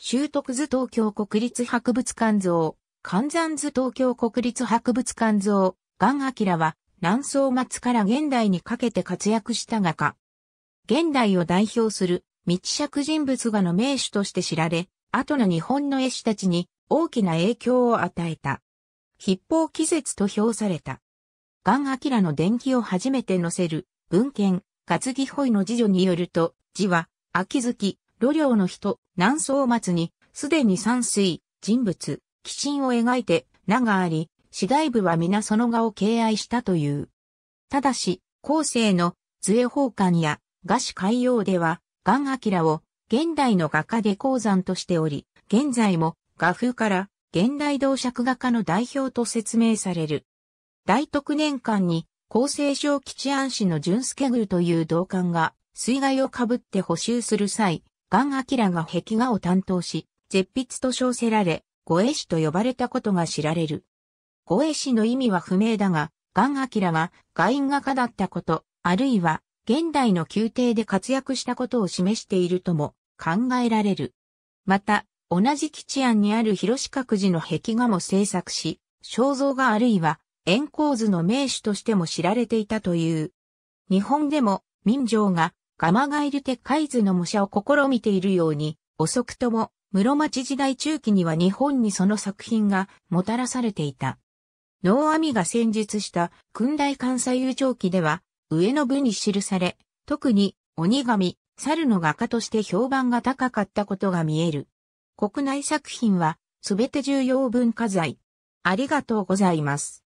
修徳図東京国立博物館像、寒山図東京国立博物館像、岩明は、南宋末から現代にかけて活躍した画家。現代を代表する道尺人物画の名手として知られ、後の日本の絵師たちに大きな影響を与えた。筆法季節と評された。ガン・アキラの伝記を初めて載せる文献、ガツ保ホイの次女によると、字は、秋月、路領の人、南宋末に、すでに山水、人物、鬼神を描いて、名があり、次第部は皆その画を敬愛したという。ただし、後世の杖奉還や画師海洋では、ガンアキラを現代の画家で鉱山としており、現在も画風から現代同尺画家の代表と説明される。大徳年間に、厚生省吉安市の純助宮という道館が、水害をかぶって補修する際、ガン・アキラが壁画を担当し、絶筆と称せられ、護衛士と呼ばれたことが知られる。護衛士の意味は不明だが、ガン・アキラが外因画家だったこと、あるいは現代の宮廷で活躍したことを示しているとも考えられる。また、同じ基地案にある広四角寺の壁画も制作し、肖像画あるいは円光図の名手としても知られていたという。日本でも民情がガマガイルテカイズの模写を試みているように、遅くとも室町時代中期には日本にその作品がもたらされていた。能阿弥が戦術した訓大関西遊長記では、上の部に記され、特に鬼神、猿の画家として評判が高かったことが見える。国内作品は、すべて重要文化財。ありがとうございます。